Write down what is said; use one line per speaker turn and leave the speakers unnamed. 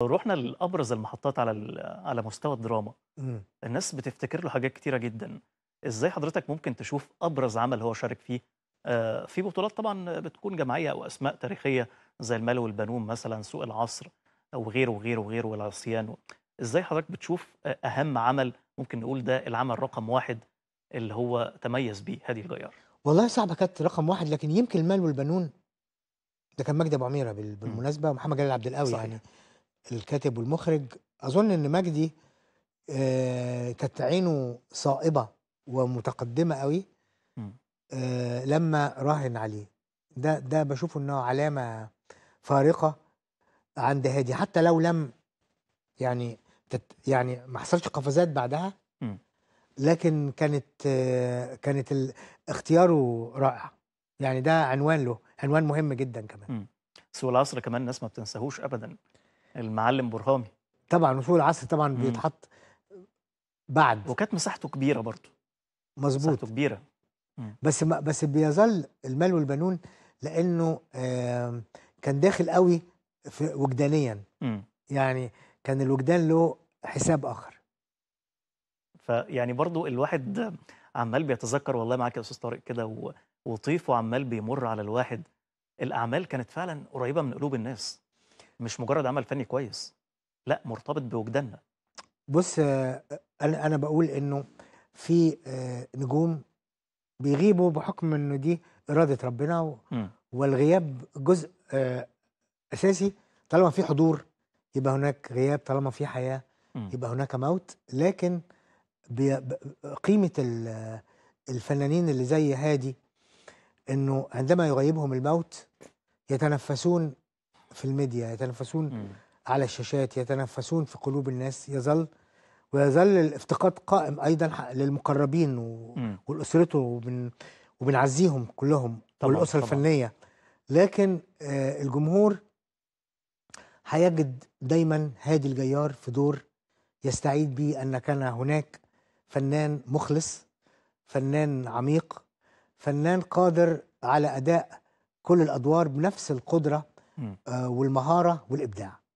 لو رحنا لابرز المحطات على على مستوى الدراما الناس بتفتكر له حاجات كتيره جدا ازاي حضرتك ممكن تشوف ابرز عمل هو شارك فيه آه، في بطولات طبعا بتكون جماعيه او اسماء تاريخيه زي المال والبنون مثلا سوق العصر او غيره وغيره وغيره والعصيان ازاي حضرتك بتشوف اهم عمل ممكن نقول ده العمل رقم واحد اللي هو تميز بيه هادي الجيار
والله صعبه كانت رقم واحد لكن يمكن المال والبنون ده كان مجدي ابو عميره بالمناسبه ومحمد جلال عبد القوي يعني الكاتب والمخرج اظن ان مجدي آه، كانت عينه صائبه ومتقدمه قوي آه، لما راهن عليه ده ده بشوفه انه علامه فارقه عند هادي حتى لو لم يعني تت يعني ما حصلش قفزات بعدها لكن كانت آه، كانت اختياره رائع يعني ده عنوان
له عنوان مهم جدا كمان سوى العصر كمان ناس ما بتنساهوش ابدا المعلم برهامي طبعا وفوق العصر طبعا مم. بيتحط بعد وكانت مساحته كبيره برضه مظبوط مساحته كبيره
مم. بس ما بس بيظل المال والبنون لانه آه كان داخل قوي في وجدانيا مم. يعني كان الوجدان له حساب اخر
فيعني برضو الواحد عمال بيتذكر والله معاك يا استاذ طارق كده وطيف وعمال بيمر على الواحد الاعمال كانت فعلا قريبه من قلوب الناس مش مجرد عمل فني كويس لا مرتبط بوجداننا
بص آه، انا انا بقول انه في آه، نجوم بيغيبوا بحكم انه دي اراده ربنا و... والغياب جزء آه، اساسي طالما في حضور يبقى هناك غياب طالما في حياه يبقى هناك موت لكن قيمه الفنانين اللي زي هادي انه عندما يغيبهم الموت يتنفسون في الميديا يتنفسون م. على الشاشات يتنفسون في قلوب الناس يظل ويظل الافتقاد قائم ايضا للمقربين و... والاسرته وبن... وبنعزيهم كلهم طبعًا والاسره طبعًا. الفنيه لكن آه الجمهور هيجد دايما هادي الجيار في دور يستعيد به ان كان هناك فنان مخلص فنان عميق فنان قادر على اداء كل الادوار بنفس القدره آه، والمهاره والابداع